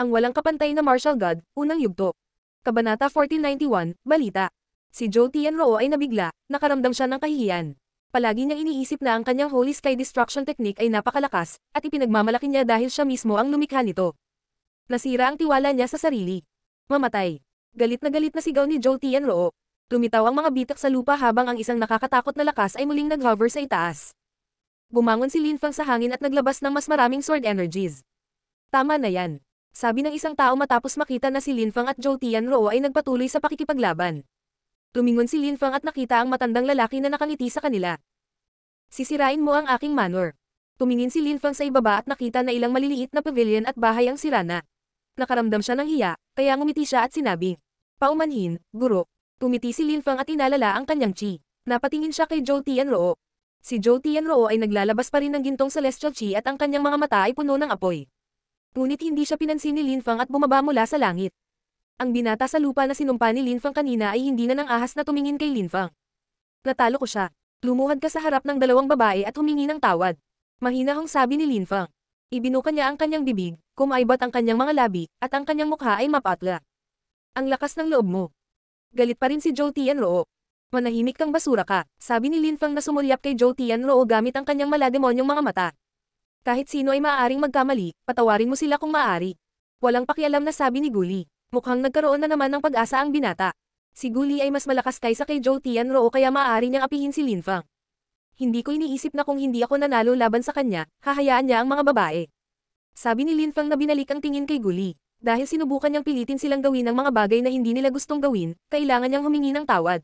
Ang walang kapantay na martial god, unang yugto. Kabanata 1491, Balita. Si Joe Tianroo ay nabigla, nakaramdam siya ng kahihiyan. Palagi niyang iniisip na ang kanyang Holy Sky Destruction Technique ay napakalakas, at ipinagmamalaki niya dahil siya mismo ang lumikha nito. Nasira ang tiwala niya sa sarili. Mamatay. Galit na galit na sigaw ni Joe Tianroo. Lumitaw ang mga bitak sa lupa habang ang isang nakakatakot na lakas ay muling nag-hover sa itaas. Bumangon si Lin Linfang sa hangin at naglabas ng mas maraming sword energies. Tama na yan. Sabi ng isang tao matapos makita na si Lin Fang at Zhou Tianruo ay nagpatuloy sa pakikipaglaban. Tumingon si Lin Fang at nakita ang matandang lalaki na nakangiti sa kanila. Sisirain mo ang aking manor. Tumingin si Lin Fang sa ibaba at nakita na ilang maliliit na pavilion at bahay ang sirana. Nakaramdam siya ng hiya, kaya ngumiti siya at sinabi, Paumanhin, guro. Tumiti si Lin Fang at inalala ang kanyang chi. Napatingin siya kay Zhou Tianruo. Si Zhou Tianruo ay naglalabas pa rin ng gintong celestial chi at ang kanyang mga mata ay puno ng apoy. Ngunit hindi siya pinansin ni Lin Fang at bumaba mula sa langit. Ang binata sa lupa na sinumpa ni Lin Fang kanina ay hindi na ng ahas na tumingin kay Lin Fang. Natalo ko siya. Lumuhad ka sa harap ng dalawang babae at humingi ng tawad. Mahina hong sabi ni Lin Fang. Ibinuka niya ang kanyang bibig, kumaibat ang kanyang mga labi, at ang kanyang mukha ay mapatla. Ang lakas ng loob mo. Galit pa rin si Zhou Tianroo. Manahimik kang basura ka, sabi ni Lin Fang na sumulyap kay Zhou Tianroo gamit ang kanyang malademonyong mga mata. Kahit sino ay maaaring magkamali, patawarin mo sila kung maaari. Walang pakialam na sabi ni Guli. Mukhang nagkaroon na naman ng pag-asa ang binata. Si Guli ay mas malakas kaysa kay Joe Tianro o kaya maaari niyang apihin si Linfang. Hindi ko iniisip na kung hindi ako nanalo laban sa kanya, hahayaan niya ang mga babae. Sabi ni Linfang na binalik ang tingin kay Guli. Dahil sinubukan niyang pilitin silang gawin ang mga bagay na hindi nila gustong gawin, kailangan niyang humingi ng tawad.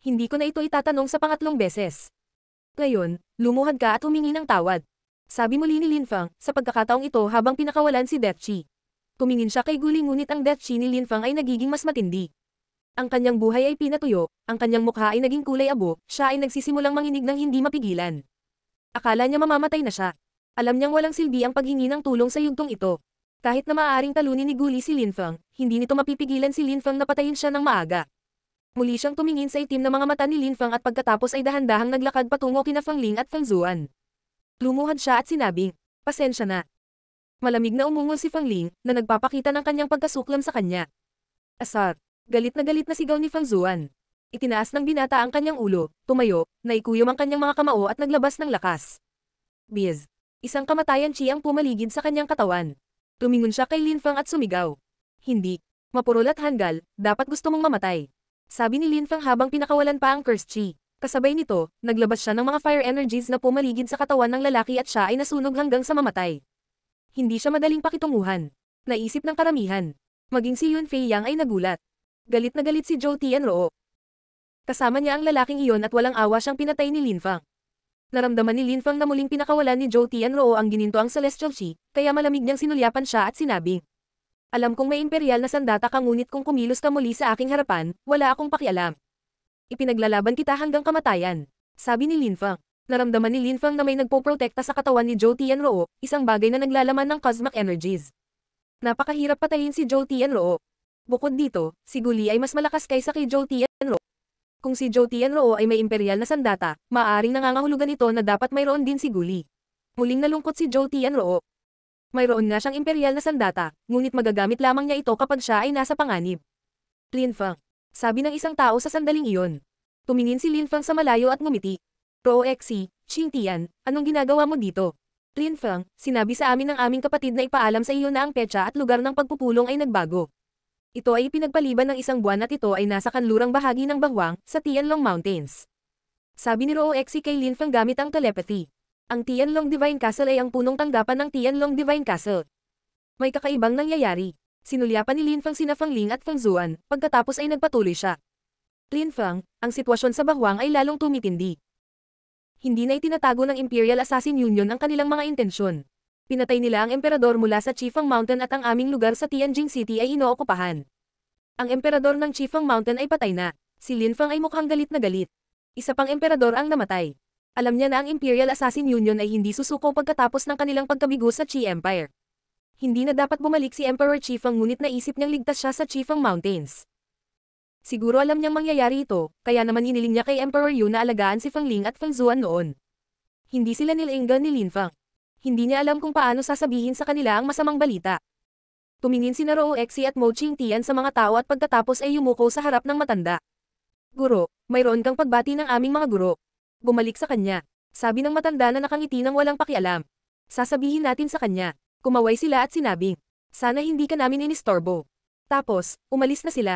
Hindi ko na ito itatanong sa pangatlong beses. Ngayon, lumuhad ka at humingi ng tawad. Sabi muli ni Lin Fang, sa pagkakataong ito habang pinakawalan si Death Chi. Tumingin siya kay Guli ngunit ang Death Chi ni Lin Fang ay nagiging mas matindi. Ang kanyang buhay ay pinatuyo, ang kanyang mukha ay naging kulay abo, siya ay nagsisimulang manginig ng hindi mapigilan. Akala niya mamamatay na siya. Alam niyang walang silbi ang paghingi ng tulong sa yugtong ito. Kahit na maaaring talunin ni Guli si Lin Fang, hindi nito mapipigilan si Lin Fang na patayin siya ng maaga. Muli siyang tumingin sa itim na mga mata ni Lin Fang at pagkatapos ay dahan-dahang naglakad patungo kina Fang Ling at Zuan. Lumuhad siya at sinabing, pasensya na. Malamig na umungol si Fang Ling, na nagpapakita ng kanyang pagkasuklam sa kanya. Asar, galit na galit na sigaw ni Fang Zuan. Itinaas ng binata ang kanyang ulo, tumayo, naikuyom ang kanyang mga kamao at naglabas ng lakas. Biz. Isang kamatayan chi ang pumaligid sa kanyang katawan. Tumingon siya kay Lin Fang at sumigaw. Hindi. Mapurol at hanggal, dapat gusto mong mamatay. Sabi ni Lin Fang habang pinakawalan pa ang curse chi. Kasabay nito, naglabas siya ng mga fire energies na pumaligid sa katawan ng lalaki at siya ay nasunog hanggang sa mamatay. Hindi siya madaling pakitunguhan. Naisip ng karamihan. Maging si Yun Fei Yang ay nagulat. Galit na galit si Zhou Tianroo. Kasama niya ang lalaking iyon at walang awa siyang pinatay ni Lin Fang. Naramdaman ni Lin Fang na muling pinakawalan ni Zhou Tianroo ang gininto ang Celestial Chi, kaya malamig niyang sinulyapan siya at sinabi. Alam kong may imperial na sandata ka ngunit kung kumilos ka muli sa aking harapan, wala akong pakialam. Ipinaglalaban kita hanggang kamatayan. Sabi ni Lin Linfang. Naramdaman ni Lin Linfang na may nagpoprotekta sa katawan ni Zhou Tianroo, isang bagay na naglalaman ng cosmic energies. Napakahirap patayin si Zhou Tianroo. Bukod dito, si Guli ay mas malakas kaysa kay Zhou Tianroo. Kung si Zhou Tianroo ay may imperial na sandata, maaring nangangahulugan ito na dapat mayroon din si Guli. Muling nalungkot si Zhou Tianroo. Mayroon nga siyang imperial na sandata, ngunit magagamit lamang niya ito kapag siya ay nasa panganib. Lin Linfang sabi ng isang tao sa sandaling iyon. Tumingin si Lin Feng sa malayo at ngumiti. Pro Exi, Tian, anong ginagawa mo dito? Lin Feng, sinabi sa amin ng aming kapatid na ipaalam sa iyo na ang petsa at lugar ng pagpupulong ay nagbago. Ito ay pinagpaliban ng isang buwan at ito ay nasa kanlurang bahagi ng Bahwang, sa Tianlong Mountains. Sabi ni Roo kay Lin Feng gamit ang telepathy. Ang Tianlong Divine Castle ay ang punong tanggapan ng Tianlong Divine Castle. May kakaibang nangyayari sinulyapan ni Lin Fang sina Fang Ling at Fang Zuan, pagkatapos ay nagpatuloy siya. Lin Fang, ang sitwasyon sa Bahuang ay lalong tumitindi. Hindi na itinatago ng Imperial Assassin Union ang kanilang mga intensyon. Pinatay nila ang emperador mula sa Chifang Mountain at ang aming lugar sa Tianjin City ay inookupahan. Ang emperador ng Chifang Mountain ay patay na. Si Lin Fang ay mukhang galit na galit. Isa pang emperador ang namatay. Alam niya na ang Imperial Assassin Union ay hindi susuko pagkatapos ng kanilang pagkabigo sa Qi Empire hindi na dapat bumalik si Emperor Chifang ngunit naisip niyang ligtas siya sa Chifang Mountains. Siguro alam niyang mangyayari ito, kaya naman iniling niya kay Emperor Yu na alagaan si Fang Ling at Fang Zuan noon. Hindi sila nilinggan ni Lin Fang. Hindi niya alam kung paano sasabihin sa kanila ang masamang balita. Tumingin si Naroo Exi at Mo Ching Tian sa mga tao at pagkatapos ay yumuko sa harap ng matanda. Guro, mayroon kang pagbati ng aming mga guro. Bumalik sa kanya. Sabi ng matanda na nakangiti nang walang pakialam. Sasabihin natin sa kanya. Kumaway sila at sinabing, sana hindi ka namin inistorbo. Tapos, umalis na sila.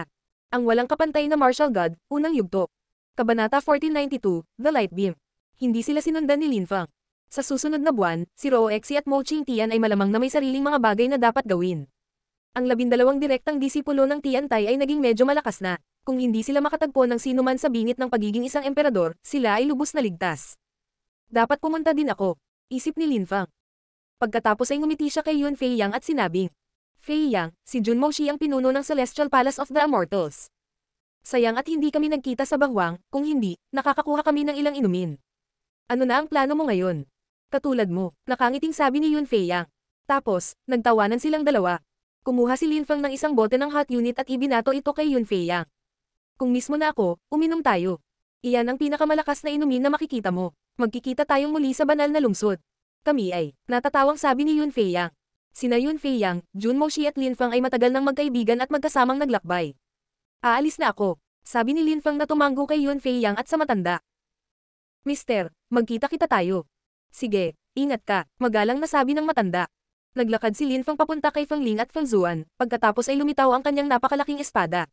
Ang walang kapantay na martial god, unang yugto. Kabanata 1492, The Light Beam. Hindi sila sinundan ni Lin Fang. Sa susunod na buwan, si Roo Exi at Mo Ching Tian ay malamang na may sariling mga bagay na dapat gawin. Ang labindalawang direktang disipulo ng Tian Tai ay naging medyo malakas na. Kung hindi sila makatagpo ng sinuman sa bingit ng pagiging isang emperador, sila ay lubos na ligtas. Dapat pumunta din ako, isip ni Lin Fang. Pagkatapos ay ngumiti siya kay Yun Fei Yang at sinabing, Fei Yang, si Jun Moshi ang pinuno ng Celestial Palace of the Immortals. Sayang at hindi kami nagkita sa Bangwang, kung hindi, nakakakuha kami ng ilang inumin. Ano na ang plano mo ngayon? Katulad mo, nakangiting sabi ni Yun Fei Yang. Tapos, nagtawanan silang dalawa. Kumuha si Lin Feng ng isang bote ng hot unit at ibinato ito kay Yun Fei Yang. Kung mismo na ako, uminom tayo. Iyan ang pinakamalakas na inumin na makikita mo. Magkikita tayong muli sa banal na lungsod. Kami ay, natatawang sabi ni Yun Feiyang. Sina Yun Feiyang, Jun Moshi at Lin Fang ay matagal ng magkaibigan at magkasamang naglakbay. Aalis na ako, sabi ni Lin Fang na tumanggo kay Yun Feiyang at sa matanda. Mister, magkita kita tayo. Sige, ingat ka, magalang na sabi ng matanda. Naglakad si Lin Fang papunta kay Fang Ling at Fang Zuan, pagkatapos ay lumitaw ang kanyang napakalaking espada.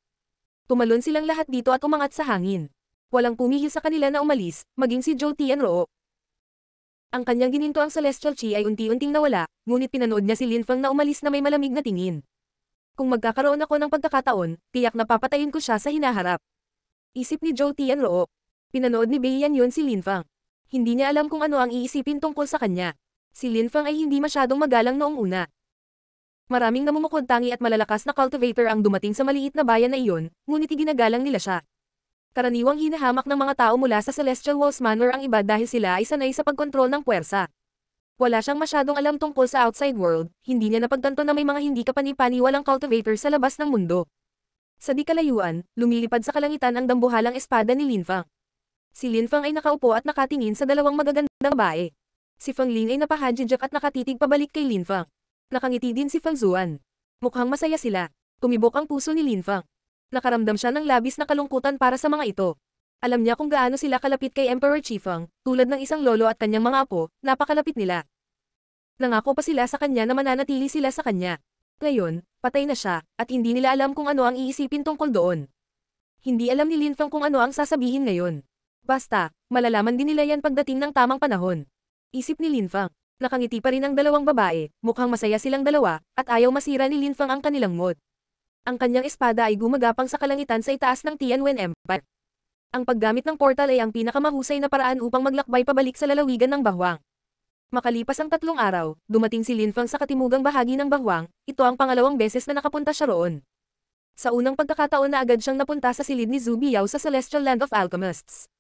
Tumalon silang lahat dito at umangat sa hangin. Walang pumihil sa kanila na umalis, maging si Zhou Tianroo. Ang kanyang gininto ang celestial chi ay unti-unting nawala, ngunit pinanood niya si Lin Linfang na umalis na may malamig na tingin. Kung magkakaroon ako ng pagkakataon, tiyak na papatayin ko siya sa hinaharap. Isip ni Zhou Tianroo. Pinanood ni Beiyan yun si Lin Linfang. Hindi niya alam kung ano ang iisipin tungkol sa kanya. Si Lin Linfang ay hindi masyadong magalang noong una. Maraming namumukod tangi at malalakas na cultivator ang dumating sa maliit na bayan na iyon, ngunit iginagalang nila siya. Karaniwang hinahamak ng mga tao mula sa Celestial Walls Manor ang iba dahil sila ay sanay sa pagkontrol ng puwersa. Wala siyang masyadong alam tungkol sa outside world, hindi niya napagtanto na may mga hindi kapanipaniwalang cultivator sa labas ng mundo. Sa di kalayuan, lumilipad sa kalangitan ang dambuhalang espada ni Linfang. Si Linfang ay nakaupo at nakatingin sa dalawang magagandang bae. Si Fang Ling ay napahadjijak at nakatitig pabalik kay Linfang. Nakangiti din si Fang Zuan. Mukhang masaya sila. Kumibok ang puso ni Linfang. Nakaramdam siya ng labis na kalungkutan para sa mga ito. Alam niya kung gaano sila kalapit kay Emperor Chifang, tulad ng isang lolo at kanyang mga apo, napakalapit nila. Nangako pa sila sa kanya na mananatili sila sa kanya. Ngayon, patay na siya, at hindi nila alam kung ano ang iisipin tungkol doon. Hindi alam ni Lin Linfang kung ano ang sasabihin ngayon. Basta, malalaman din nila yan pagdating ng tamang panahon. Isip ni Lin Linfang. Nakangiti pa rin ang dalawang babae, mukhang masaya silang dalawa, at ayaw masira ni Lin Linfang ang kanilang mood. Ang kanyang espada ay gumagapang sa kalangitan sa itaas ng Tianwen Empire. Ang paggamit ng portal ay ang pinakamahusay na paraan upang maglakbay pabalik sa lalawigan ng Bahwang. Makalipas ang tatlong araw, dumating si Lin Linfang sa katimugang bahagi ng Bahwang, ito ang pangalawang beses na nakapunta siya roon. Sa unang pagkakataon na agad siyang napunta sa silid ni Zubi Yao sa Celestial Land of Alchemists.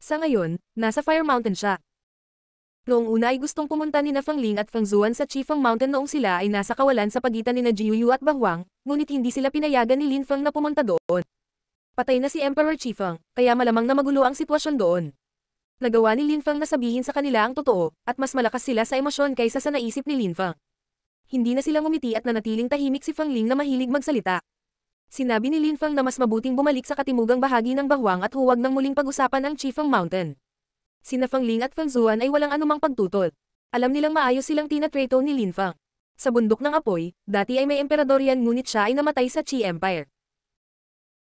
Sa ngayon, nasa Fire Mountain siya, Noong una ay gustong pumunta ni na Ling at Fang Zuan sa Chifang Mountain noong sila ay nasa kawalan sa pagitan ni na Jiyuyu at Bahuang, ngunit hindi sila pinayagan ni Lin Fang na pumunta doon. Patay na si Emperor Chifang, kaya malamang na magulo ang sitwasyon doon. Nagawa ni Lin Fang na sabihin sa kanila ang totoo, at mas malakas sila sa emosyon kaysa sa naisip ni Lin Fang. Hindi na sila ngumiti at nanatiling tahimik si Fang Ling na mahilig magsalita. Sinabi ni Lin Fang na mas mabuting bumalik sa katimugang bahagi ng Bahuang at huwag nang muling pag-usapan ang Chifang Mountain sina Fang Ling at Fang Zuan ay walang anumang pagtutol. Alam nilang maayos silang tina tinatrato ni Lin Fang. Sa bundok ng apoy, dati ay may emperador yan ngunit siya ay namatay sa Qi Empire.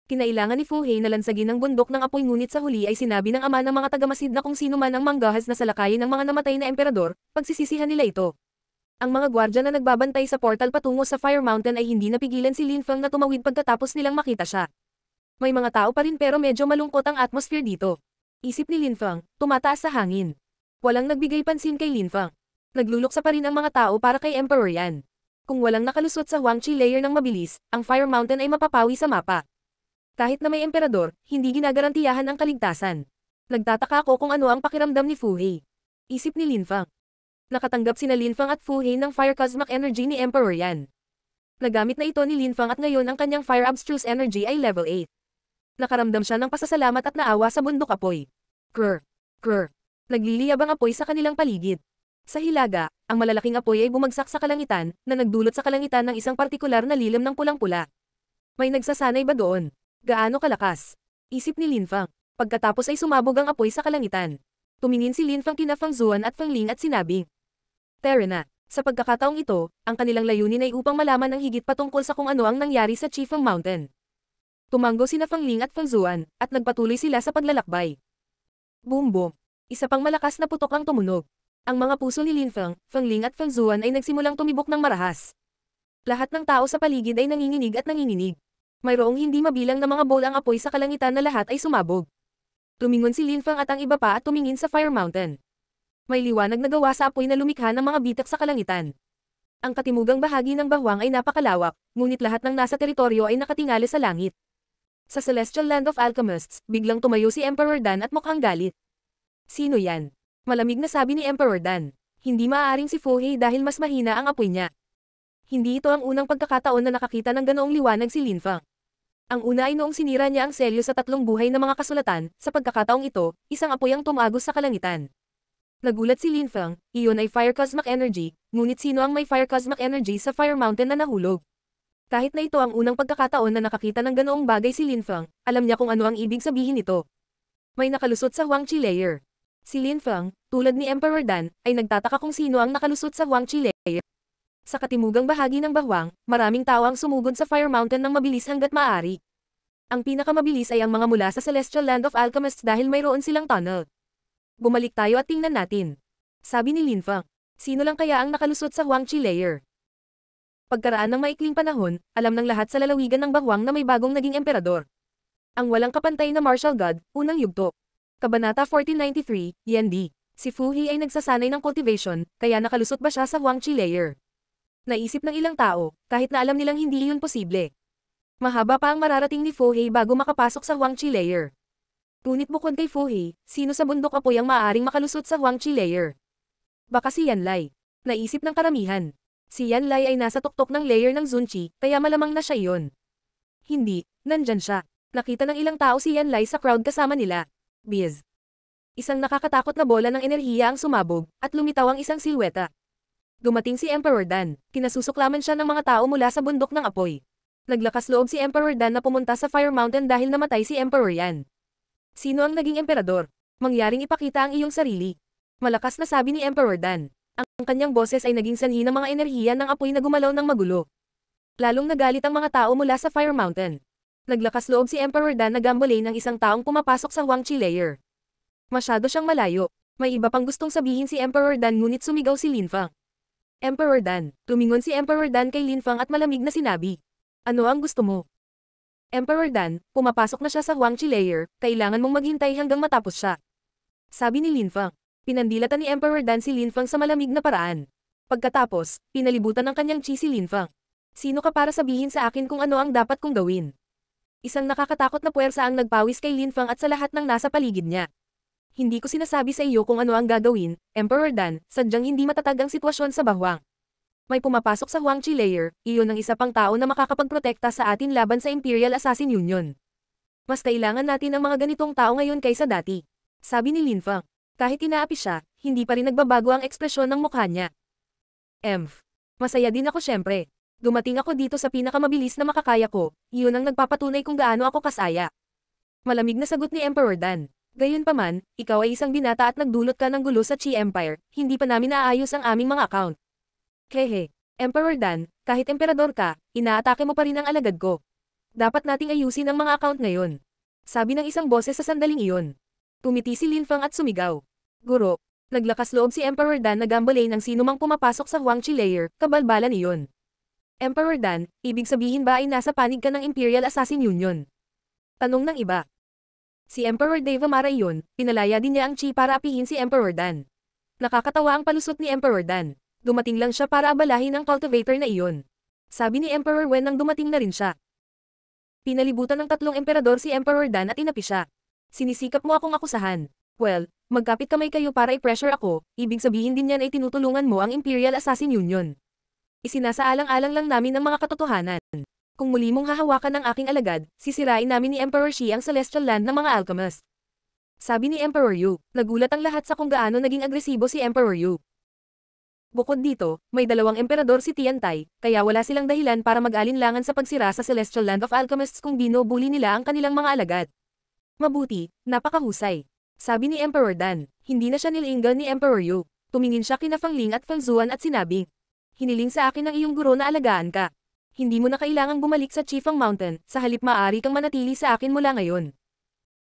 Kinailangan ni Fu Hei na lansagin ang bundok ng apoy ngunit sa huli ay sinabi ng ama ng mga tagamasid na kung sino man ang manggahas na salakayin ng mga namatay na emperador, pagsisisihan nila ito. Ang mga gwardya na nagbabantay sa portal patungo sa Fire Mountain ay hindi napigilan si Lin Fang na tumawid pagkatapos nilang makita siya. May mga tao pa rin pero medyo malungkot ang atmosphere dito. Isip ni Lin Linfang, tumataas sa hangin. Walang nagbigay pansin kay Lin Linfang. Nagluluksa pa rin ang mga tao para kay Emperor Yan. Kung walang nakalusot sa Huangqi layer ng mabilis, ang Fire Mountain ay mapapawi sa mapa. Kahit na may emperador, hindi ginagarantiyahan ang kaligtasan. Nagtataka ako kung ano ang pakiramdam ni Fuhei. Isip ni Lin Linfang. Nakatanggap sina Lin Linfang at Fuhei ng Fire Cosmic Energy ni Emperor Yan. Nagamit na ito ni Lin Linfang at ngayon ang kanyang Fire Abstruse Energy ay level 8 nakaramdam siya ng pasasalamat at naawa sa bundok apoy. Krr! Krr! Nagliliyab ang apoy sa kanilang paligid. Sa hilaga, ang malalaking apoy ay bumagsak sa kalangitan, na nagdulot sa kalangitan ng isang partikular na lilim ng pulang-pula. May nagsasanay ba doon? Gaano kalakas? Isip ni Lin Fang. Pagkatapos ay sumabog ang apoy sa kalangitan. Tumingin si Lin Fang kina Fang Zuan at Fang Ling at sinabing, Terena, sa pagkakataong ito, ang kanilang layunin ay upang malaman ng higit patungkol sa kung ano ang nangyari sa Chief Mountain. Tumanggo sina Fangling at Fangzuan, at nagpatuloy sila sa paglalakbay. Boom boom! Isa pang malakas na putok ang tumunog. Ang mga puso ni Lin Feng, Fangling at Fangzuan ay nagsimulang tumibok ng marahas. Lahat ng tao sa paligid ay nanginginig at nanginginig. Mayroong hindi mabilang na mga bowl ang apoy sa kalangitan na lahat ay sumabog. Tumingon si Lin Feng at ang iba pa at tumingin sa Fire Mountain. May liwanag na gawa sa apoy na lumikha ng mga bitak sa kalangitan. Ang katimugang bahagi ng bahwang ay napakalawak, ngunit lahat ng nasa teritoryo ay nakatingala sa langit. Sa Celestial Land of Alchemists, biglang tumayo si Emperor Dan at mukhang galit. Sino yan? Malamig na sabi ni Emperor Dan. Hindi maaaring si Fuhei dahil mas mahina ang apoy niya. Hindi ito ang unang pagkakataon na nakakita ng ganoong liwanag si Lin Fang. Ang una ay noong sinira niya ang selyo sa tatlong buhay na mga kasulatan, sa pagkakataong ito, isang apoy ang tumagos sa kalangitan. Nagulat si Lin Fang, iyon ay Fire Cosmic Energy, ngunit sino ang may Fire Cosmic Energy sa Fire Mountain na nahulog? Kahit na ito ang unang pagkakataon na nakakita ng ganoong bagay si Lin Fang, alam niya kung ano ang ibig sabihin nito. May nakalusot sa Huang Chi layer. Si Lin Fang, tulad ni Emperor Dan, ay nagtataka kung sino ang nakalusot sa Huang Chi layer. Sa katimugang bahagi ng bahwang, maraming tao ang sumugod sa Fire Mountain ng mabilis hanggat maaari. Ang pinakamabilis ay ang mga mula sa Celestial Land of Alchemists dahil mayroon silang tunnel. Bumalik tayo at tingnan natin. Sabi ni Lin Linfa, sino lang kaya ang nakalusot sa Huang Chi layer? pagkaraan ng maikling panahon, alam ng lahat sa lalawigan ng Bangwang na may bagong naging emperador. Ang walang kapantay na martial god, unang yugto. Kabanata 1493, Yendi. Si Fuhi ay nagsasanay ng cultivation, kaya nakalusot ba siya sa Huangchi layer? Naisip ng ilang tao, kahit na alam nilang hindi iyon posible. Mahaba pa ang mararating ni Fuhi bago makapasok sa Huangchi layer. Ngunit bukod kay Fuhi, sino sa bundok apoy ang maaaring makalusot sa Huangchi layer? Baka si Yanlai. Naisip ng karamihan. Si Yan Lai ay nasa tuktok ng layer ng Zunchi, kaya malamang na siya yon. Hindi, nandyan siya. Nakita ng ilang tao si Yan Lai sa crowd kasama nila. Biz. Isang nakakatakot na bola ng enerhiya ang sumabog, at lumitaw ang isang silweta. Dumating si Emperor Dan, kinasusuklaman siya ng mga tao mula sa bundok ng apoy. Naglakas loob si Emperor Dan na pumunta sa Fire Mountain dahil namatay si Emperor Yan. Sino ang naging emperador? Mangyaring ipakita ang iyong sarili. Malakas na sabi ni Emperor Dan ang kanyang boses ay naging sanhi ng mga enerhiya ng apoy na gumalaw ng magulo. Lalong nagalit ang mga tao mula sa Fire Mountain. Naglakas loob si Emperor Dan na gambole ng isang taong pumapasok sa Huang Chi Layer. Masyado siyang malayo. May iba pang gustong sabihin si Emperor Dan ngunit sumigaw si Lin Fang. Emperor Dan, tumingon si Emperor Dan kay Lin Fang at malamig na sinabi. Ano ang gusto mo? Emperor Dan, pumapasok na siya sa Huang Chi Layer, kailangan mong maghintay hanggang matapos siya. Sabi ni Lin Fang pinandilata ni Emperor Dan si Linfang sa malamig na paraan. Pagkatapos, pinalibutan ng kanyang chi si Linfang. Sino ka para sabihin sa akin kung ano ang dapat kong gawin? Isang nakakatakot na puwersa ang nagpawis kay Linfang at sa lahat ng nasa paligid niya. Hindi ko sinasabi sa iyo kung ano ang gagawin, Emperor Dan, sadyang hindi matatag ang sitwasyon sa bahwang. May pumapasok sa Huang Chi layer, iyon ang isa pang tao na makakapagprotekta sa atin laban sa Imperial Assassin Union. Mas kailangan natin ang mga ganitong tao ngayon kaysa dati. Sabi ni Linfang. Kahit inaapi siya, hindi pa rin nagbabago ang ekspresyon ng mukha niya. Emph. Masaya din ako syempre. Dumating ako dito sa pinakamabilis na makakaya ko, iyon ang nagpapatunay kung gaano ako kasaya. Malamig na sagot ni Emperor Dan. Gayunpaman, ikaw ay isang binata at nagdulot ka ng gulo sa Chi Empire, hindi pa namin naaayos ang aming mga account. Kehe. Emperor Dan, kahit emperador ka, inaatake mo pa rin ang alagad ko. Dapat nating ayusin ang mga account ngayon. Sabi ng isang boses sa sandaling iyon. Tumiti si Lin Fang at sumigaw. Guro, naglakas loob si Emperor Dan na gambalain ang sinumang pumapasok sa Huangqi layer, kabalbalan iyon. Emperor Dan, ibig sabihin ba ay nasa panig ka ng Imperial Assassin Union? Tanong ng iba. Si Emperor Devamara iyon, pinalaya din niya ang chi para apihin si Emperor Dan. Nakakatawa ang palusot ni Emperor Dan. Dumating lang siya para abalahin ang cultivator na iyon. Sabi ni Emperor Wen nang dumating na rin siya. Pinalibutan ng tatlong emperador si Emperor Dan at inapi siya. Sinisikap mo akong akusahan. Well, magkapit kamay kayo para i-pressure ako, ibig sabihin din yan ay tinutulungan mo ang Imperial Assassin Union. Isinasaalang-alang lang namin ang mga katotohanan. Kung muli mong hahawakan ang aking alagad, sisirain namin ni Emperor Shi ang Celestial Land ng mga Alchemist. Sabi ni Emperor Yu, nagulat ang lahat sa kung gaano naging agresibo si Emperor Yu. Bukod dito, may dalawang emperador si Tiantai, kaya wala silang dahilan para mag-alinlangan sa pagsira sa Celestial Land of Alchemists kung binubuli nila ang kanilang mga alagad. Mabuti, napakahusay. Sabi ni Emperor Dan, hindi na siya nilinggan ni Emperor Yu. Tumingin siya kina Fang Ling at Fang Zuan at sinabing, Hiniling sa akin ng iyong guro na alagaan ka. Hindi mo na kailangang bumalik sa Chifang Mountain, sa halip maaari kang manatili sa akin mula ngayon.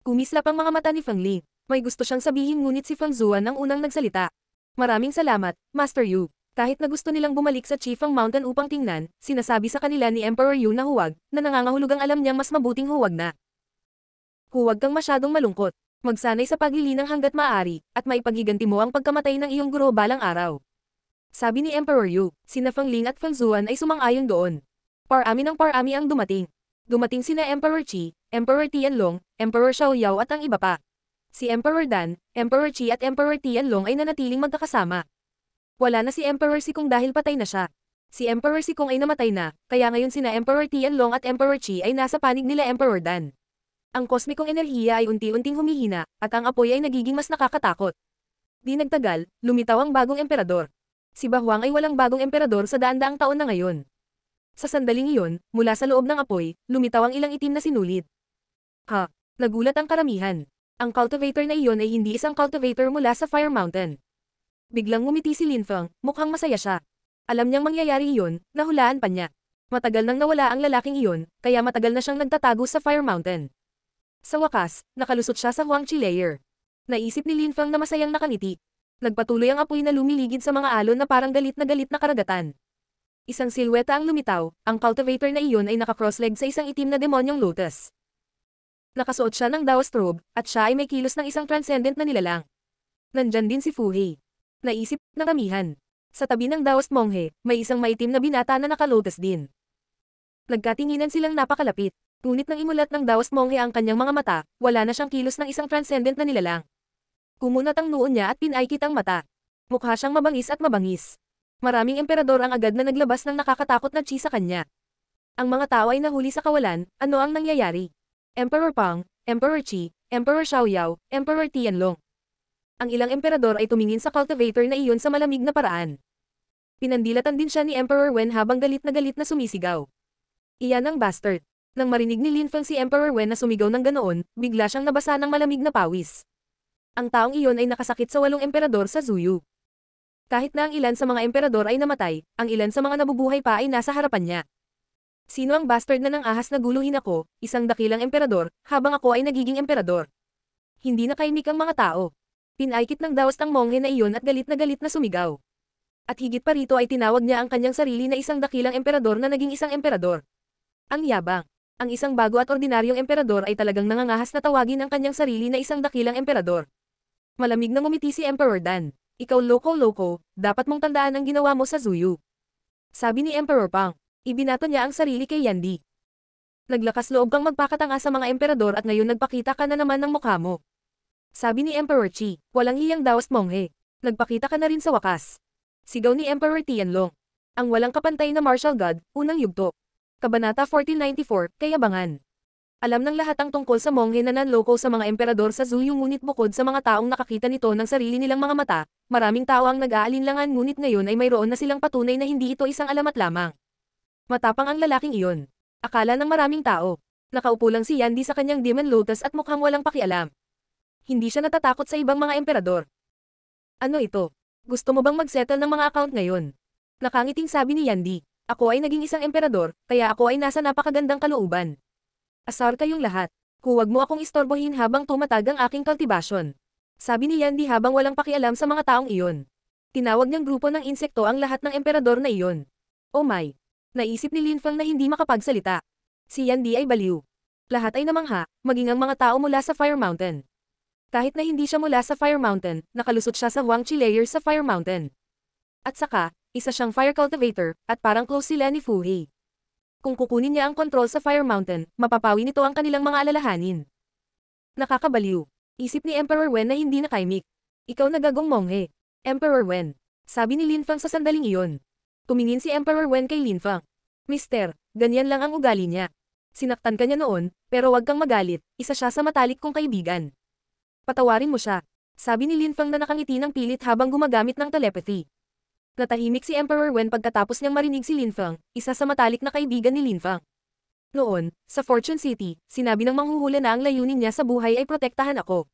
Kumislap ang mga mata ni Fang Ling. May gusto siyang sabihin ngunit si Fang Zuan ang unang nagsalita. Maraming salamat, Master Yu. Kahit na gusto nilang bumalik sa Chifang Mountain upang tingnan, sinasabi sa kanila ni Emperor Yu na huwag, na nangangahulugang alam niyang mas mabuting huwag na huwag kang masyadong malungkot. Magsanay sa paglilinang hanggat maaari, at maipaghiganti mo ang pagkamatay ng iyong guro balang araw. Sabi ni Emperor Yu, sina Feng Ling at Feng Zuan ay sumang-ayon doon. Parami ng parami ang dumating. Dumating sina Emperor Qi, Emperor Tianlong, Emperor Xiaoyao at ang iba pa. Si Emperor Dan, Emperor Qi at Emperor Tianlong ay nanatiling magkakasama. Wala na si Emperor Sikong dahil patay na siya. Si Emperor Sikong ay namatay na, kaya ngayon sina Emperor Tianlong at Emperor Qi ay nasa panig nila Emperor Dan. Ang kosmikong enerhiya ay unti-unting humihina, at ang apoy ay nagiging mas nakakatakot. Di nagtagal, lumitaw ang bagong emperador. Si Bahuang ay walang bagong emperador sa daan-daang taon na ngayon. Sa sandaling iyon, mula sa loob ng apoy, lumitaw ang ilang itim na sinulit. Ha! Nagulat ang karamihan. Ang cultivator na iyon ay hindi isang cultivator mula sa Fire Mountain. Biglang ngumiti si Linfeng, mukhang masaya siya. Alam niyang mangyayari iyon, nahulaan pa niya. Matagal nang nawala ang lalaking iyon, kaya matagal na siyang nagtatago sa Fire Mountain. Sa wakas, nakalusot siya sa Huangchi layer. Naisip ni Lin Fang na masayang nakangiti. Nagpatuloy ang apoy na lumiligid sa mga alon na parang galit na galit na karagatan. Isang silweta ang lumitaw, ang cultivator na iyon ay nakakrossleg sa isang itim na demonyong lotus. Nakasuot siya ng Daoist robe, at siya ay may kilos ng isang transcendent na nilalang. Nandyan din si Fuhei. Naisip ng kamihan. Sa tabi ng Daoist Monghe, may isang maitim na binata na nakalotas din. Nagkatinginan silang napakalapit. Ngunit nang imulat ng Daos Monghe ang kanyang mga mata, wala na siyang kilos ng isang transcendent na nilalang. Kumunat ang noon niya at pinaikit ang mata. Mukha siyang mabangis at mabangis. Maraming emperador ang agad na naglabas ng nakakatakot na chi sa kanya. Ang mga tao ay nahuli sa kawalan, ano ang nangyayari? Emperor Pang, Emperor Qi, Emperor Xiaoyao, Emperor Tianlong. Ang ilang emperador ay tumingin sa cultivator na iyon sa malamig na paraan. Pinandilatan din siya ni Emperor Wen habang galit na galit na sumisigaw. Iyan ang bastard. Nang marinig ni Lin Feng si Emperor Wen na sumigaw ng ganoon, bigla siyang nabasa ng malamig na pawis. Ang taong iyon ay nakasakit sa walong emperador sa Zuyu. Kahit na ang ilan sa mga emperador ay namatay, ang ilan sa mga nabubuhay pa ay nasa harapan niya. Sino ang bastard na nang ahas na guluhin ako, isang dakilang emperador, habang ako ay nagiging emperador? Hindi na nakaimik ang mga tao. Pinaikit ng daos ang monghe na iyon at galit na galit na sumigaw. At higit pa rito ay tinawag niya ang kanyang sarili na isang dakilang emperador na naging isang emperador. Ang yabang. Ang isang bago at ordinaryong emperador ay talagang nangangahas na tawagin ang kanyang sarili na isang dakilang emperador. Malamig na ngumiti si Emperor Dan. Ikaw loko-loko, dapat mong tandaan ang ginawa mo sa Zuyu. Sabi ni Emperor Pang, ibinato niya ang sarili kay Yandi. Naglakas loob kang magpakatanga sa mga emperador at ngayon nagpakita ka na naman ng mukha mo. Sabi ni Emperor Chi, walang hiyang dawas monghe. Nagpakita ka na rin sa wakas. Sigaw ni Emperor Tianlong. Ang walang kapantay na martial god, unang yugto. Kabanata 1494, Kayabangan. Alam ng lahat ang tungkol sa monghe na nanloko sa mga emperador sa Zuyu ngunit bukod sa mga taong nakakita nito ng sarili nilang mga mata, maraming tao ang nag-aalinlangan ngunit ngayon ay mayroon na silang patunay na hindi ito isang alamat lamang. Matapang ang lalaking iyon. Akala ng maraming tao. Nakaupo lang si Yandi sa kanyang Demon Lotus at mukhang walang pakialam. Hindi siya natatakot sa ibang mga emperador. Ano ito? Gusto mo bang magsettle ng mga account ngayon? Nakangiting sabi ni Yandi. Ako ay naging isang emperador, kaya ako ay nasa napakagandang kalooban. Asar kayong lahat. Huwag mo akong istorbohin habang tumatag ang aking cultivation. Sabi ni Yandi habang walang pakialam sa mga taong iyon. Tinawag niyang grupo ng insekto ang lahat ng emperador na iyon. Oh my! Naisip ni Lin Linfang na hindi makapagsalita. Si Yandi ay baliw. Lahat ay namangha, maging ang mga tao mula sa Fire Mountain. Kahit na hindi siya mula sa Fire Mountain, nakalusot siya sa Huangchi layer sa Fire Mountain. At saka, isa siyang fire cultivator, at parang close sila ni Fuhei. Kung kukunin niya ang control sa Fire Mountain, mapapawi nito ang kanilang mga alalahanin. Nakakabaliw. Isip ni Emperor Wen na hindi na nakaimik. Ikaw na gagong monghe. Emperor Wen. Sabi ni Lin Fang sa sandaling iyon. Tumingin si Emperor Wen kay Lin Fang. Mister, ganyan lang ang ugali niya. Sinaktan ka niya noon, pero wag kang magalit, isa siya sa matalik kong kaibigan. Patawarin mo siya. Sabi ni Lin Fang na nakangiti ng pilit habang gumagamit ng telepathy. Natahimik si Emperor Wen pagkatapos niyang marinig si Lin Feng, isa sa matalik na kaibigan ni Lin Feng. Noon, sa Fortune City, sinabi ng manghuhula na ang layunin niya sa buhay ay protektahan ako.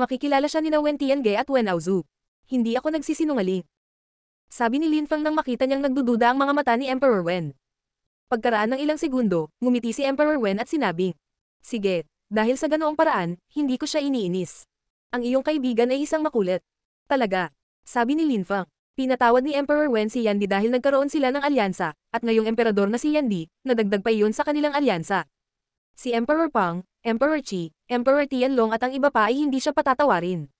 Makikilala siya ni na Wen Tiange at Wen Aozu. Hindi ako nagsisinungaling. Sabi ni Lin Feng nang makita niyang nagdududa ang mga mata ni Emperor Wen. Pagkaraan ng ilang segundo, ngumiti si Emperor Wen at sinabing, Sige, dahil sa ganoong paraan, hindi ko siya iniinis. Ang iyong kaibigan ay isang makulit. Talaga, sabi ni Lin Feng. Pinatawad ni Emperor Wen si Yandi dahil nagkaroon sila ng alyansa, at ngayong emperador na si Yandi, nadagdag pa iyon sa kanilang alyansa. Si Emperor Pang, Emperor Qi, Emperor Tianlong at ang iba pa ay hindi siya patatawarin.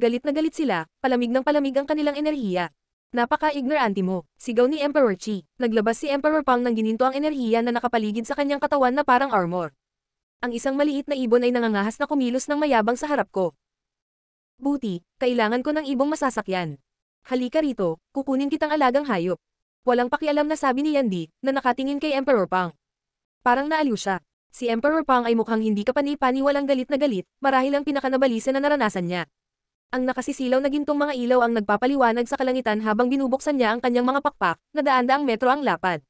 Galit na galit sila, palamig ng palamig ang kanilang enerhiya. Napaka-ignorante mo, sigaw ni Emperor Qi. Naglabas si Emperor Pang ng gininto ang enerhiya na nakapaligid sa kanyang katawan na parang armor. Ang isang maliit na ibon ay nangangahas na kumilos ng mayabang sa harap ko. Buti, kailangan ko ng ibong masasakyan. Halika rito, kukunin kitang alagang hayop. Walang pakialam na sabi ni Yandi, na nakatingin kay Emperor Pang. Parang naaliw siya. Si Emperor Pang ay mukhang hindi kapani walang galit na galit, marahil ang pinakanabalisa na naranasan niya. Ang nakasisilaw na gintong mga ilaw ang nagpapaliwanag sa kalangitan habang binubuksan niya ang kanyang mga pakpak, na ang metro ang lapad.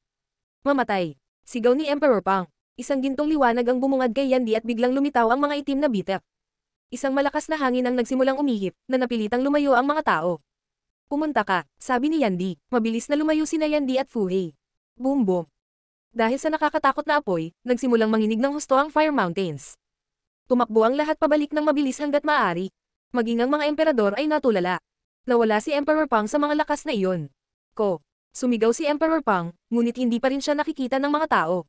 Mamatay. Sigaw ni Emperor Pang. Isang gintong liwanag ang bumungad kay Yandi at biglang lumitaw ang mga itim na bitek. Isang malakas na hangin ang nagsimulang umihip, na napilitang lumayo ang mga tao. Pumunta ka, sabi ni Yandi. Mabilis na lumayo si Yandi at Fuhei. Boom boom. Dahil sa nakakatakot na apoy, nagsimulang manginig ng husto ang Fire Mountains. Tumakbo ang lahat pabalik ng mabilis hanggat maaari. Maging ang mga emperador ay natulala. Nawala si Emperor Pang sa mga lakas na iyon. Ko. Sumigaw si Emperor Pang, ngunit hindi pa rin siya nakikita ng mga tao.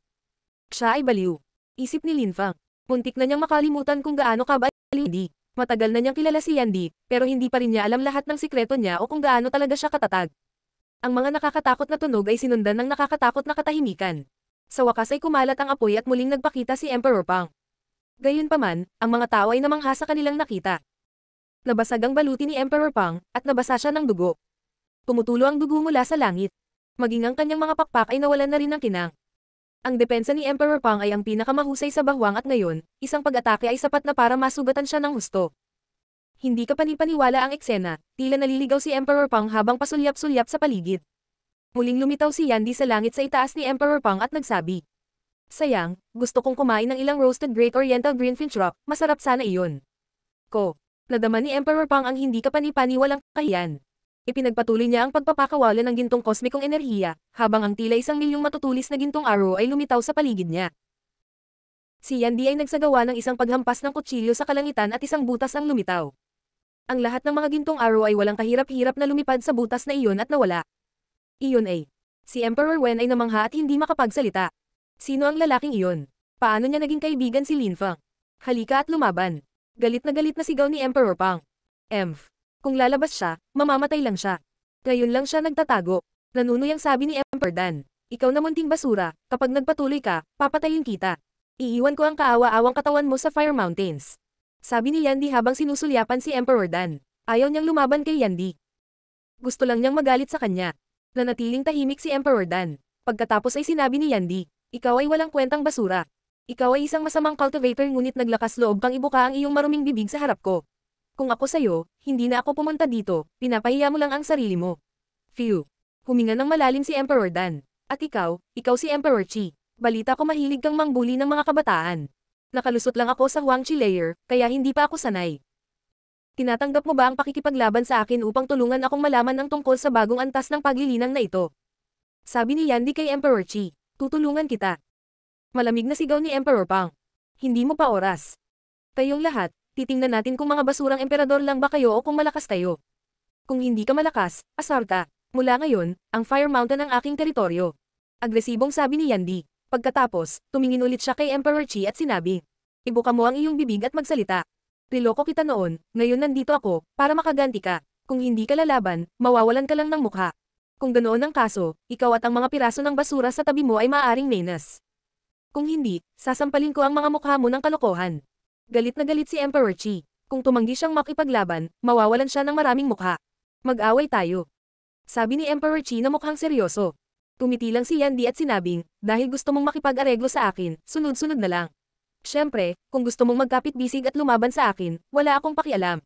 Siya ay baliw. Isip ni Lin Fang. Muntik na niyang makalimutan kung gaano kabaliw hindi. Matagal na niyang kilala si Yandy, pero hindi pa rin niya alam lahat ng sikreto niya o kung gaano talaga siya katatag. Ang mga nakakatakot na tunog ay sinundan ng nakakatakot na katahimikan. Sa wakas ay kumalat ang apoy at muling nagpakita si Emperor Pang. Gayunpaman, ang mga tao ay namangha sa kanilang nakita. Nabasag ang baluti ni Emperor Pang, at nabasa siya ng dugo. Pumutulo ang dugo mula sa langit. Maging ang kanyang mga pakpak ay nawalan na rin ng kinang. Ang depensa ni Emperor Pang ay ang pinakamahusay sa bahwang at ngayon, isang pag-atake ay sapat na para masugatan siya ng husto. Hindi ka panipaniwala ang eksena, tila naliligaw si Emperor Pang habang pasulyap-sulyap sa paligid. Muling lumitaw si Yandi sa langit sa itaas ni Emperor Pang at nagsabi. Sayang, gusto kong kumain ng ilang roasted Great Oriental Greenfinch Rock, masarap sana iyon. Ko, nadama ni Emperor Pang ang hindi ka panipaniwalang kahiyan. Ipinagpatuloy niya ang pagpapakawalan ng gintong kosmikong enerhiya, habang ang tila isang milyong matutulis na gintong arrow ay lumitaw sa paligid niya. Si Yandi ay nagsagawa ng isang paghampas ng kutsilyo sa kalangitan at isang butas ang lumitaw. Ang lahat ng mga gintong arrow ay walang kahirap-hirap na lumipad sa butas na iyon at nawala. Iyon ay. Si Emperor Wen ay namangha at hindi makapagsalita. Sino ang lalaking iyon? Paano niya naging kaibigan si Lin Feng? Halika at lumaban. Galit na galit na sigaw ni Emperor Pang. Emph. Kung lalabas siya, mamamatay lang siya. Ngayon lang siya nagtatago. ang sabi ni Emperor Dan. Ikaw na munting basura, kapag nagpatuloy ka, papatayin kita. Iiwan ko ang kaawa-awang katawan mo sa Fire Mountains. Sabi ni Yandi habang sinusulyapan si Emperor Dan. Ayaw niyang lumaban kay Yandi. Gusto lang niyang magalit sa kanya. Nanatiling tahimik si Emperor Dan. Pagkatapos ay sinabi ni Yandi, ikaw ay walang kwentang basura. Ikaw ay isang masamang cultivator ngunit naglakas loob kang ibuka ang iyong maruming bibig sa harap ko. Kung ako sa'yo, hindi na ako pumunta dito, pinapahiya mo lang ang sarili mo. Phew. Huminga ng malalim si Emperor Dan. At ikaw, ikaw si Emperor Chi. Balita ko mahilig kang mangbuli ng mga kabataan. Nakalusot lang ako sa Huang Chi layer, kaya hindi pa ako sanay. Tinatanggap mo ba ang pakikipaglaban sa akin upang tulungan akong malaman ang tungkol sa bagong antas ng paglilinang na ito? Sabi ni Yandi kay Emperor Chi, tutulungan kita. Malamig na sigaw ni Emperor Pang. Hindi mo pa oras. Tayong lahat, Titingnan natin kung mga basurang emperador lang ba kayo o kung malakas tayo. Kung hindi ka malakas, asar ka. Mula ngayon, ang Fire Mountain ang aking teritoryo. Agresibong sabi ni Yandi. Pagkatapos, tumingin ulit siya kay Emperor Chi at sinabi. Ibuka mo ang iyong bibig at magsalita. Niloko kita noon, ngayon nandito ako, para makaganti ka. Kung hindi ka lalaban, mawawalan ka lang ng mukha. Kung ganoon ang kaso, ikaw at ang mga piraso ng basura sa tabi mo ay maaaring menas. Kung hindi, sasampalin ko ang mga mukha mo ng kalokohan. Galit na galit si Emperor Chi. Kung tumanggi siyang makipaglaban, mawawalan siya ng maraming mukha. Mag-away tayo. Sabi ni Emperor Chi na mukhang seryoso. Tumiti lang si Yandi at sinabing, dahil gusto mong makipag-areglo sa akin, sunod-sunod na lang. Siyempre, kung gusto mong magkapit-bisig at lumaban sa akin, wala akong pakialam.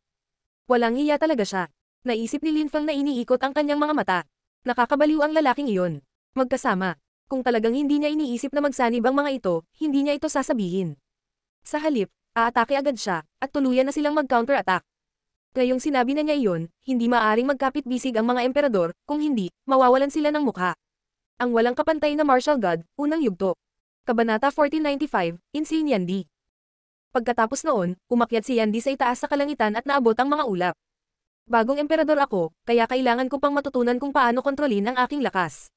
Walang hiya talaga siya. Naisip ni Lin Linfang na iniikot ang kanyang mga mata. Nakakabaliw ang lalaking iyon. Magkasama. Kung talagang hindi niya iniisip na magsanib ang mga ito, hindi niya ito sasabihin. Sa halip, Aatake agad siya, at tuluyan na silang mag-counter-attack. Ngayong sinabi na niya iyon, hindi maaring magkapit-bisig ang mga emperador, kung hindi, mawawalan sila ng mukha. Ang walang kapantay na martial god, unang yugto. Kabanata 1495, Insane Yandi. Pagkatapos noon, umakyat si Yandi sa itaas sa kalangitan at naabot ang mga ulap. Bagong emperador ako, kaya kailangan ko pang matutunan kung paano kontrolin ang aking lakas.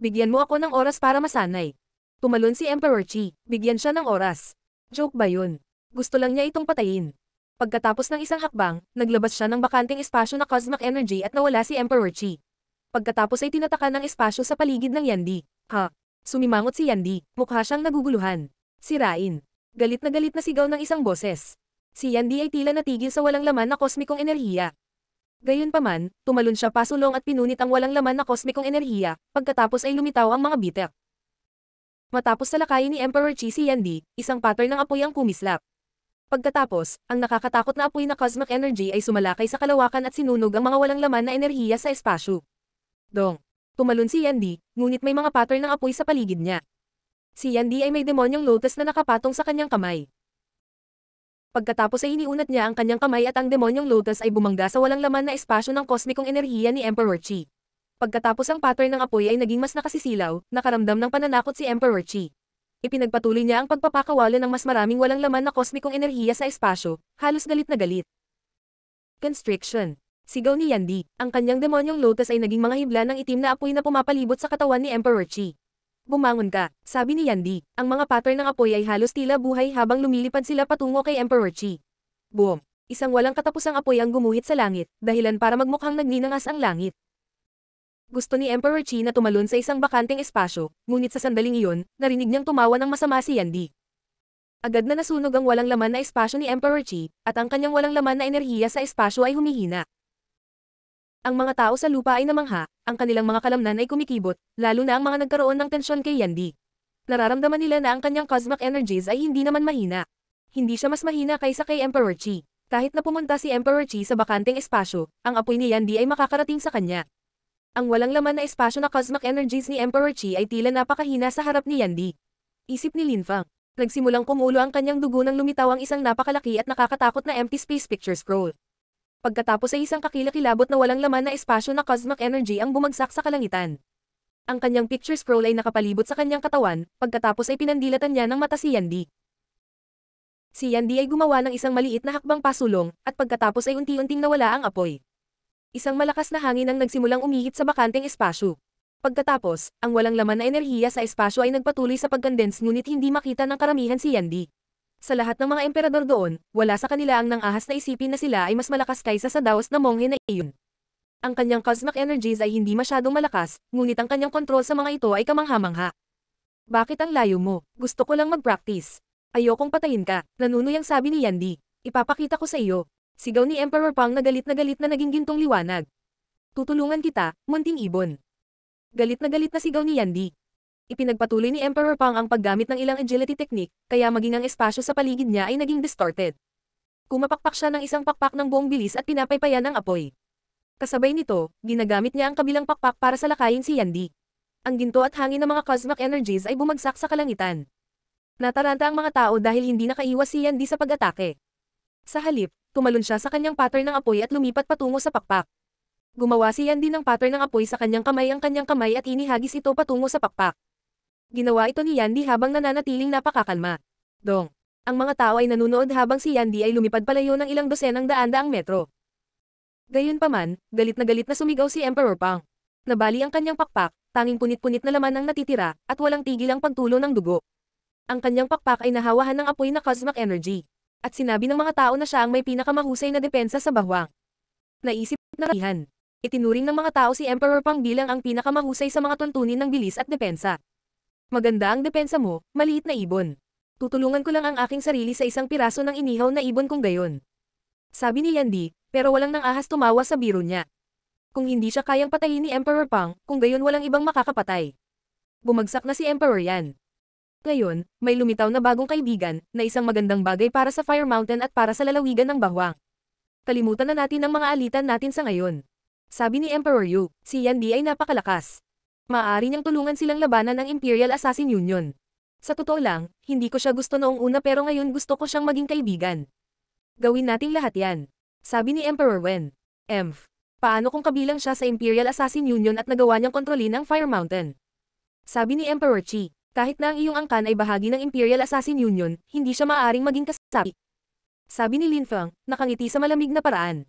Bigyan mo ako ng oras para masanay. Tumalon si Emperor Chi, bigyan siya ng oras. Joke ba yun? gusto lang niya itong patayin. Pagkatapos ng isang hakbang, naglabas siya ng bakanting espasyo na cosmic energy at nawala si Emperor Chi. Pagkatapos ay tinataka ng espasyo sa paligid ng Yandi. Ha! Sumimangot si Yandi, mukha siyang naguguluhan. Sirain. Galit na galit na sigaw ng isang boses. Si Yandi ay tila natigil sa walang laman na kosmikong enerhiya. Gayunpaman, tumalon siya pasulong at pinunit ang walang laman na kosmikong enerhiya, pagkatapos ay lumitaw ang mga bitek. Matapos salakayin ni Emperor Chi si Yandi, isang pattern ng apoy ang kumislap. Pagkatapos, ang nakakatakot na apoy na cosmic energy ay sumalakay sa kalawakan at sinunog ang mga walang laman na enerhiya sa espasyo. Dong. Tumalon si Yandi, ngunit may mga pattern ng apoy sa paligid niya. Si Yandi ay may demonyong lotus na nakapatong sa kanyang kamay. Pagkatapos ay iniunat niya ang kanyang kamay at ang demonyong lotus ay bumangga sa walang laman na espasyo ng kosmikong enerhiya ni Emperor Chi. Pagkatapos ang pattern ng apoy ay naging mas nakasisilaw, nakaramdam ng pananakot si Emperor Chi ipinagpatuloy niya ang pagpapakawalan ng mas maraming walang laman na kosmikong enerhiya sa espasyo, halos galit na galit. Constriction. Sigaw ni Yandi, ang kanyang demonyong lotus ay naging mga hibla ng itim na apoy na pumapalibot sa katawan ni Emperor Chi. Bumangon ka, sabi ni Yandi. Ang mga pattern ng apoy ay halos tila buhay habang lumilipad sila patungo kay Emperor Chi. Boom! Isang walang katapusang apoy ang gumuhit sa langit, dahilan para magmukhang nagninangas ang langit. Gusto ni Emperor Qi na tumalon sa isang bakanteng espasyo, ngunit sa sandaling iyon, narinig niyang tumawa ng masama si Yandi. Agad na nasunog ang walang laman na espasyo ni Emperor Qi, at ang kanyang walang laman na enerhiya sa espasyo ay humihina. Ang mga tao sa lupa ay namangha, ang kanilang mga kalamnan ay kumikibot, lalo na ang mga nagkaroon ng tensyon kay Yandi. Nararamdaman nila na ang kanyang cosmic energies ay hindi naman mahina. Hindi siya mas mahina kaysa kay Emperor Qi. Kahit na pumunta si Emperor Qi sa bakanteng espasyo, ang apoy ni Yandi ay makakarating sa kanya. Ang walang laman na espasyo na cosmic energies ni Emperor Qi ay tila napakahina sa harap ni Yandi. Isip ni Lin Linfang. Nagsimulang kumulo ang kanyang dugo nang lumitaw ang isang napakalaki at nakakatakot na empty space picture scroll. Pagkatapos ay isang kakilakilabot na walang laman na espasyo na cosmic energy ang bumagsak sa kalangitan. Ang kanyang picture scroll ay nakapalibot sa kanyang katawan, pagkatapos ay pinandilatan niya ng mata si Yandi. Si Yandi ay gumawa ng isang maliit na hakbang pasulong, at pagkatapos ay unti-unting nawala ang apoy. Isang malakas na hangin ang nagsimulang umihit sa bakanteng espasyo. Pagkatapos, ang walang laman na enerhiya sa espasyo ay nagpatuloy sa pagkondense ngunit hindi makita ng karamihan si Yandi. Sa lahat ng mga emperador doon, wala sa kanila ang nangahas na isipin na sila ay mas malakas kaysa sa daos na monghe na iyon. Ang kanyang cosmic energies ay hindi masyadong malakas, ngunit ang kanyang kontrol sa mga ito ay kamangha-mangha. Bakit ang layo mo? Gusto ko lang mag-practice. Ayokong patayin ka, ang sabi ni Yandi. Ipapakita ko sa iyo, Sigaw ni Emperor Pang na galit na galit na naging gintong liwanag. Tutulungan kita, munting ibon. Galit na galit na sigaw ni Yandi. Ipinagpatuloy ni Emperor Pang ang paggamit ng ilang agility technique, kaya maging ang espasyo sa paligid niya ay naging distorted. Kumapakpak siya ng isang pakpak ng buong bilis at pinapaypayan ng apoy. Kasabay nito, ginagamit niya ang kabilang pakpak para salakayin si Yandi. Ang ginto at hangin ng mga cosmic energies ay bumagsak sa kalangitan. Nataranta ang mga tao dahil hindi nakaiwas si Yandi sa pag-atake. Sa halip, tumalon siya sa kanyang pattern ng apoy at lumipat patungo sa pakpak. Gumawa si Yan din ng pattern ng apoy sa kanyang kamay ang kanyang kamay at inihagis ito patungo sa pakpak. Ginawa ito ni Yandi habang nananatiling napakakalma. Dong. Ang mga tao ay nanunood habang si Yandi ay lumipad palayo ng ilang dosenang daan ang metro. Gayunpaman, galit na galit na sumigaw si Emperor Pang. Nabali ang kanyang pakpak, tanging punit-punit na laman ang natitira, at walang tigil ang pagtulo ng dugo. Ang kanyang pakpak ay nahawahan ng apoy na cosmic energy at sinabi ng mga tao na siya ang may pinakamahusay na depensa sa bahwang. Naisip na ratihan. Itinuring ng mga tao si Emperor Pang bilang ang pinakamahusay sa mga tuntunin ng bilis at depensa. Maganda ang depensa mo, maliit na ibon. Tutulungan ko lang ang aking sarili sa isang piraso ng inihaw na ibon kung gayon. Sabi ni Yandi, pero walang nang ahas tumawa sa biro niya. Kung hindi siya kayang patayin ni Emperor Pang, kung gayon walang ibang makakapatay. Bumagsak na si Emperor Yan. Ngayon, may lumitaw na bagong kaibigan, na isang magandang bagay para sa Fire Mountain at para sa lalawigan ng Bahwang. Kalimutan na natin ang mga alitan natin sa ngayon. Sabi ni Emperor Yu, si Yan Di ay napakalakas. Maaari niyang tulungan silang labanan ng Imperial Assassin Union. Sa totoo lang, hindi ko siya gusto noong una pero ngayon gusto ko siyang maging kaibigan. Gawin nating lahat yan. Sabi ni Emperor Wen. Emph. Paano kung kabilang siya sa Imperial Assassin Union at nagawa niyang kontrolin ang Fire Mountain? Sabi ni Emperor Chi. Kahit na ang iyong angkan ay bahagi ng Imperial Assassin Union, hindi siya maaaring maging kasapi. Sabi ni Lin Feng, nakangiti sa malamig na paraan.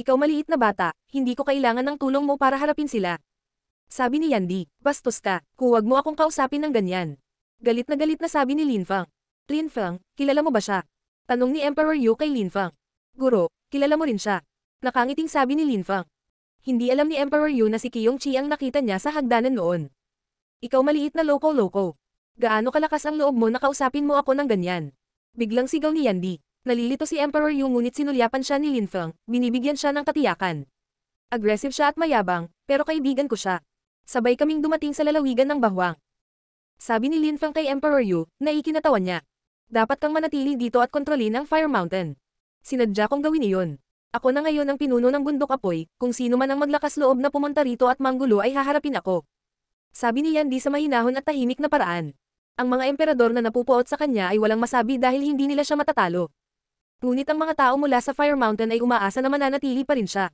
Ikaw maliit na bata, hindi ko kailangan ng tulong mo para harapin sila. Sabi ni Yandi, bastos ka, huwag mo akong kausapin ng ganyan. Galit na galit na sabi ni Lin Feng. Lin Feng, kilala mo ba siya? Tanong ni Emperor Yu kay Lin Feng. Guro, kilala mo rin siya. Nakangiting sabi ni Lin Feng. Hindi alam ni Emperor Yu na si Kiyong Chi ang nakita niya sa hagdanan noon. Ikaw maliit na loko-loko. Gaano kalakas ang loob mo na kausapin mo ako ng ganyan? Biglang sigaw ni Yandi. Nalilito si Emperor Yu ngunit sinulyapan siya ni Lin Feng, binibigyan siya ng katiyakan. Aggressive siya at mayabang, pero kaibigan ko siya. Sabay kaming dumating sa lalawigan ng bahwang. Sabi ni Lin Feng kay Emperor Yu, na ikinatawan niya. Dapat kang manatili dito at kontrolin ang Fire Mountain. Sinadya kong gawin iyon. Ako na ngayon ang pinuno ng bundok apoy, kung sino man ang maglakas loob na pumunta rito at manggulo ay haharapin ako. Sabi ni Yan Di sa mahinahon at tahimik na paraan. Ang mga emperador na napupuot sa kanya ay walang masabi dahil hindi nila siya matatalo. Ngunit ang mga tao mula sa Fire Mountain ay umaasa na mananatili pa rin siya.